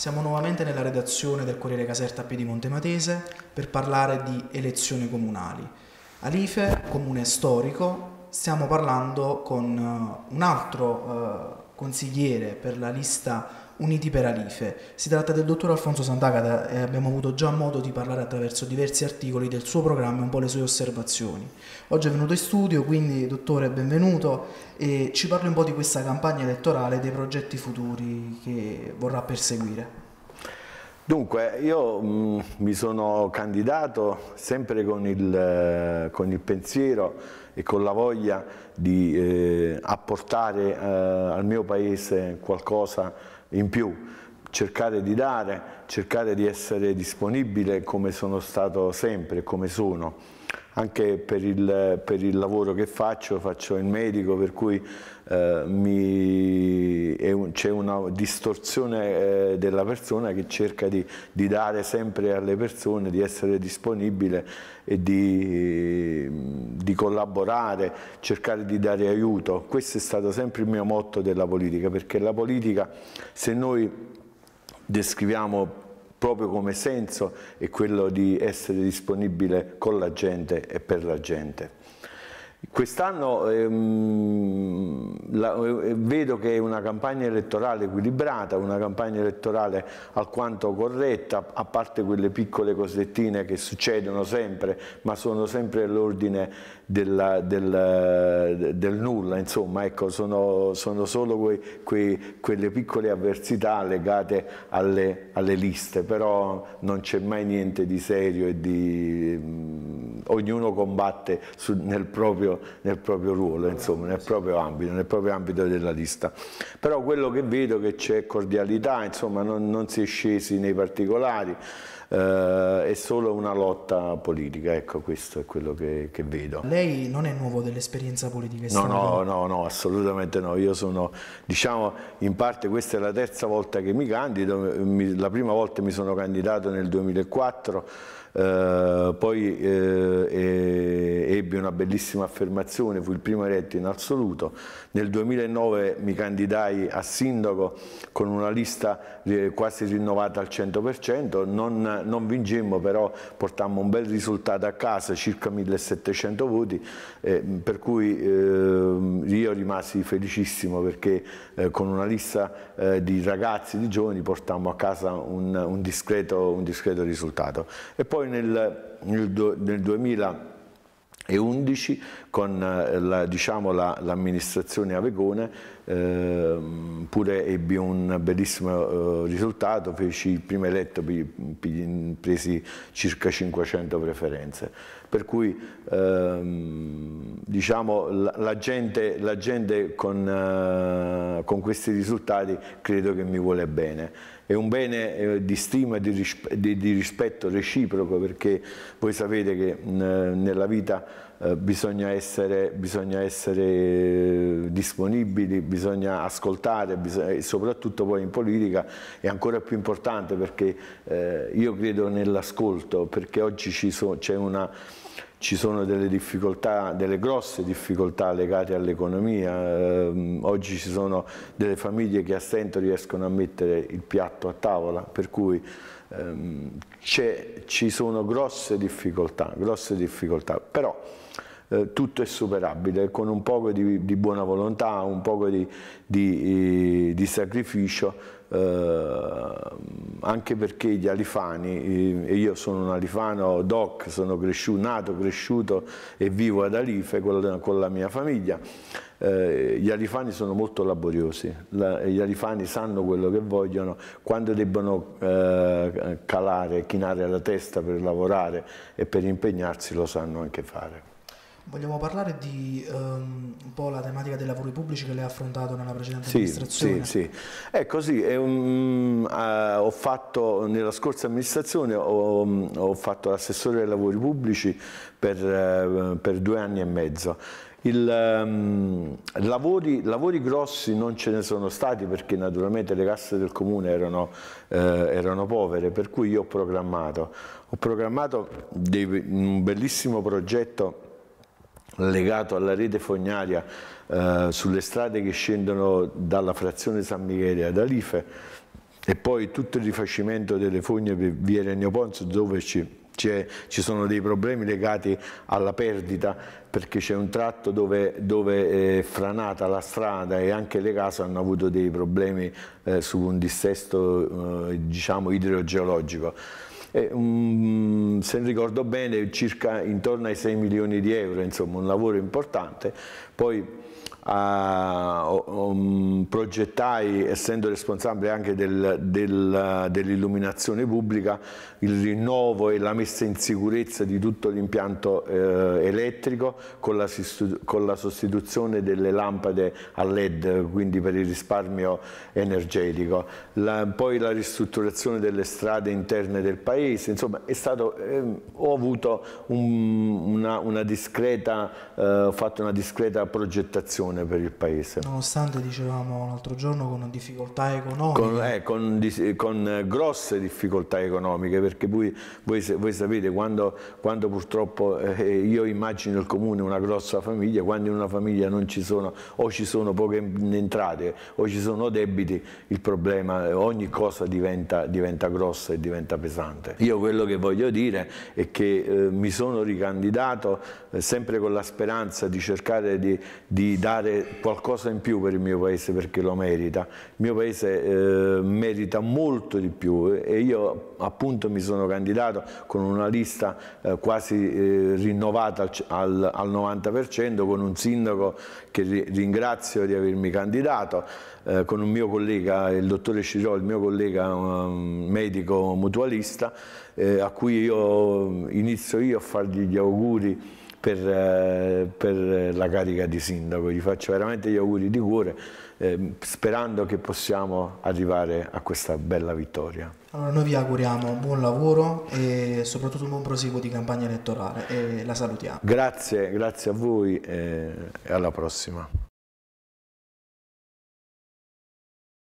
Siamo nuovamente nella redazione del Corriere Caserta P di Montematese per parlare di elezioni comunali. Alife, comune storico, stiamo parlando con eh, un altro eh, consigliere per la lista Uniti per Alife. Si tratta del dottor Alfonso Sant'Agata e abbiamo avuto già modo di parlare attraverso diversi articoli del suo programma e un po' le sue osservazioni. Oggi è venuto in studio, quindi dottore benvenuto e ci parli un po' di questa campagna elettorale e dei progetti futuri che vorrà perseguire. Dunque, io mh, mi sono candidato sempre con il, eh, con il, pensiero e con la voglia di eh, apportare eh, al mio paese qualcosa in più cercare di dare, cercare di essere disponibile come sono stato sempre, come sono anche per il, per il, lavoro che faccio, faccio il medico, per cui eh, un, c'è una distorsione eh, della persona che cerca di, di, dare sempre alle persone, di essere disponibile e di, di, collaborare, cercare di dare aiuto. Questo è stato sempre il mio motto della politica, perché la politica, se noi descriviamo proprio come senso è quello di essere disponibile con la gente e per la gente. Quest'anno ehm, eh, vedo che è una campagna elettorale equilibrata, una campagna elettorale alquanto corretta, a parte quelle piccole cosettine che succedono sempre, ma sono sempre all'ordine del, eh, del, nulla, insomma, ecco, sono, sono solo quei, quei, quelle piccole avversità legate alle, alle liste, però non c'è mai niente di serio e di ognuno combatte su, nel, proprio, nel, proprio, ruolo, insomma, nel proprio ambito, nel proprio ambito della lista. Però quello che vedo è che c'è cordialità, insomma, non, non, si è scesi nei particolari, eh, è solo una lotta politica, ecco questo è quello che, che vedo. Lei non è nuovo dell'esperienza politica esterna? No, no, no, no, assolutamente no, io sono, diciamo, in parte questa è la terza volta che mi candido, mi, la prima volta mi sono candidato nel 2004, eh, poi... Eh, eh, ebbe una bellissima affermazione, fu il primo eretto in assoluto. Nel 2009 mi candidai a sindaco con una lista eh, quasi rinnovata al 100%, non, non vingemmo però portammo un bel risultato a casa, circa 1700 voti, eh, per cui ehm, io rimasi felicissimo perché eh, con una lista eh, di ragazzi, di giovani portammo a casa un, un, discreto, un discreto risultato. E poi nel nel 2011 con eh, l'amministrazione diciamo, la, Avegone eh, pure ebbi un bellissimo eh, risultato, feci il primo eletto, presi circa 500 preferenze. Per cui ehm, diciamo, la, gente, la gente con, uh, con, questi risultati credo che mi vuole bene. È un bene eh, di stima e di, risp di, di, rispetto reciproco perché voi sapete che mh, nella vita eh, bisogna essere, bisogna essere eh, disponibili, bisogna ascoltare bisogna, e soprattutto poi in politica è ancora più importante perché eh, io credo nell'ascolto perché oggi c'è una ci sono delle difficoltà, delle grosse difficoltà legate all'economia, eh, oggi ci sono delle famiglie che a stento riescono a mettere il piatto a tavola, per cui ehm, ci sono grosse difficoltà, grosse difficoltà. però eh, tutto è superabile, con un poco di, di buona volontà, un poco di, di, eh, di sacrificio Ehm, anche perché gli alifani, e io sono un alifano doc, sono cresciuto, nato, cresciuto e vivo ad Alife con, con la mia famiglia, eh, gli alifani sono molto laboriosi, la, gli alifani sanno quello che vogliono, quando debbono eh, calare, chinare la testa per lavorare e per impegnarsi lo sanno anche fare. Vogliamo parlare di um, un po' la tematica dei lavori pubblici che lei ha affrontato nella precedente sì, amministrazione? Sì, sì. È eh, così, è un, uh, ho fatto, nella scorsa amministrazione ho, um, ho fatto l'assessore dei lavori pubblici per, uh, per due anni e mezzo. Il, um, lavori, lavori, grossi non ce ne sono stati perché naturalmente le casse del comune erano, eh, erano povere, per cui io ho programmato, ho programmato dei, un bellissimo progetto legato alla rete fognaria eh, sulle strade che scendono dalla frazione San Michele ad Alife e poi tutto il rifacimento delle fogne per via Regno Ponzio dove ci, ci sono dei problemi legati alla perdita perché c'è un tratto dove, dove, è franata la strada e anche le case hanno avuto dei problemi eh, su un dissesto eh, diciamo idrogeologico. E, eh, se ricordo bene circa intorno ai 6 milioni di euro, insomma un lavoro importante, poi Uh, um, progettai, essendo responsabile anche del, del, dell'illuminazione pubblica, il rinnovo e la messa in sicurezza di tutto l'impianto eh, elettrico con la, con la, sostituzione delle lampade a LED, quindi per il risparmio energetico. La, poi la ristrutturazione delle strade interne del paese, insomma stato, eh, ho avuto un, una, una discreta, eh, fatto una discreta progettazione per il Paese. Nonostante, dicevamo l'altro giorno, con difficoltà economiche. Con, eh, con, con eh, grosse difficoltà economiche, perché voi, voi, voi sapete, quando, quando purtroppo eh, eh, io immagino il comune una grossa famiglia, quando in una famiglia non ci sono, o ci sono poche entrate, o ci sono debiti, il problema, ogni cosa diventa, diventa grossa e diventa pesante. Io quello che voglio dire è che eh, mi sono ricandidato eh, sempre con la speranza di cercare di, di dare qualcosa in più per il mio paese perché lo merita. Il mio paese eh, merita molto di più e io appunto mi sono candidato con una lista eh, quasi eh, rinnovata al, al 90% con un sindaco che ringrazio di avermi candidato, eh, con un mio collega, il dottore Scirò, il mio collega um, medico mutualista, eh, a cui io inizio io a fargli gli auguri per, eh, per, la carica di sindaco. Gli faccio veramente gli auguri di cuore, eh, sperando che possiamo arrivare a questa bella vittoria. Allora noi vi auguriamo buon lavoro e soprattutto un buon proseguo di campagna elettorale e la salutiamo. Grazie, grazie a voi e alla prossima.